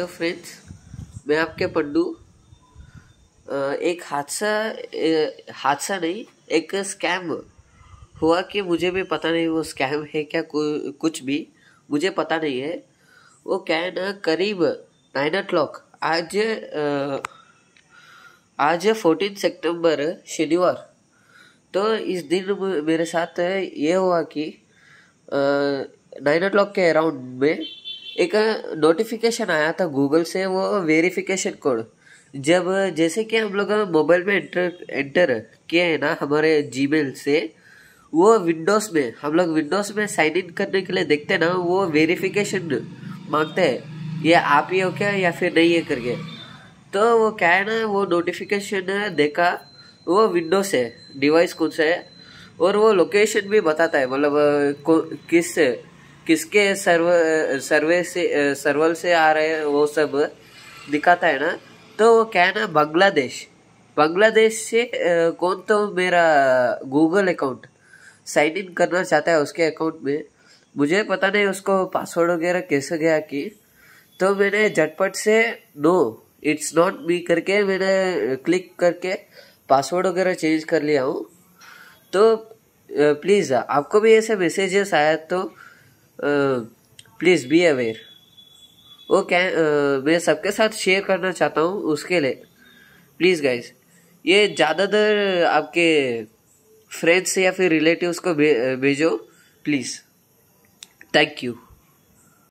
hello friends मैं आपके पंडू एक हादसा हादसा नहीं एक स्कैम हुआ कि मुझे भी पता नहीं वो स्कैम है क्या कुछ भी मुझे पता नहीं है वो क्या है ना करीब नाइन ओ क्लॉक आज आज फोर्टीन सितंबर शनिवार तो इस दिन मेरे साथ ये हुआ कि नाइन ओ क्लॉक के अराउंड में एक नोटिफिकेशन आया था गूगल से वो वेरिफिकेशन कोड जब जैसे कि हम लोग मोबाइल में एंटर एंटर किए हैं ना हमारे जी से वो विंडोज़ में हम लोग विंडोज़ में साइन इन करने के लिए देखते हैं ना वो वेरिफिकेशन मांगते हैं ये आप ही हो क्या या फिर नहीं है करके तो वो क्या है ना वो नोटिफिकेशन देखा वो विंडो से डिवाइस कौन सा है और वो लोकेशन भी बताता है मतलब किस किसके सर्व सर्वे से सर्वल से आ रहे हैं वो सब दिखाता है ना तो वो क्या है ना बांग्लादेश बांग्लादेश से कौन तो मेरा गूगल अकाउंट साइन इन करना चाहता है उसके अकाउंट में मुझे पता नहीं उसको पासवर्ड वगैरह कैसे गया कि तो मैंने झटपट से नो इट्स नॉट मी करके मैंने क्लिक करके पासवर्ड वगैरह चेंज कर लिया हूँ तो प्लीज़ आपको भी ऐसे मैसेजेस आया तो प्लीज़ बी अवेयर वो कै मैं सबके साथ शेयर करना चाहता हूँ उसके लिए प्लीज़ गाइज ये ज़्यादातर आपके फ्रेंड्स या फिर रिलेटिव्स को भेजो प्लीज़ थैंक यू